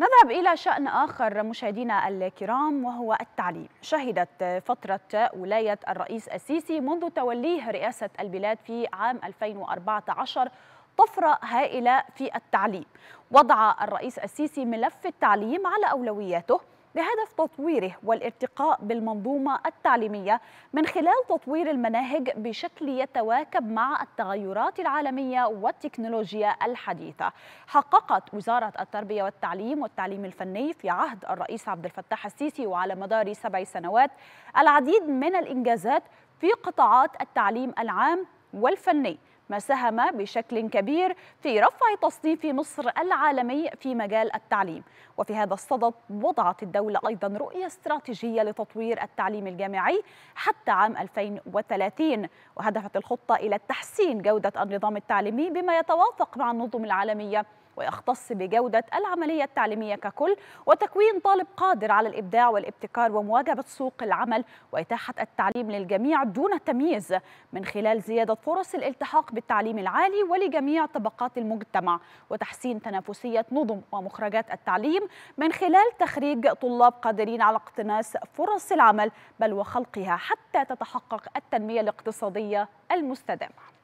نذهب إلى شأن آخر مشاهدينا الكرام وهو التعليم شهدت فترة ولاية الرئيس السيسي منذ توليه رئاسة البلاد في عام 2014 طفرة هائلة في التعليم وضع الرئيس السيسي ملف التعليم على أولوياته بهدف تطويره والارتقاء بالمنظومة التعليمية من خلال تطوير المناهج بشكل يتواكب مع التغيرات العالمية والتكنولوجيا الحديثة حققت وزارة التربية والتعليم والتعليم الفني في عهد الرئيس عبد الفتاح السيسي وعلى مدار سبع سنوات العديد من الإنجازات في قطاعات التعليم العام والفني ما ساهم بشكل كبير في رفع تصنيف مصر العالمي في مجال التعليم وفي هذا الصدد وضعت الدولة أيضا رؤية استراتيجية لتطوير التعليم الجامعي حتى عام 2030 وهدفت الخطة إلى تحسين جودة النظام التعليمي بما يتوافق مع النظم العالمية ويختص بجودة العملية التعليمية ككل وتكوين طالب قادر على الإبداع والابتكار ومواجهة سوق العمل وإتاحة التعليم للجميع دون تمييز من خلال زيادة فرص الالتحاق بالتعليم العالي ولجميع طبقات المجتمع وتحسين تنافسية نظم ومخرجات التعليم من خلال تخريج طلاب قادرين على اقتناص فرص العمل بل وخلقها حتى تتحقق التنمية الاقتصادية المستدامة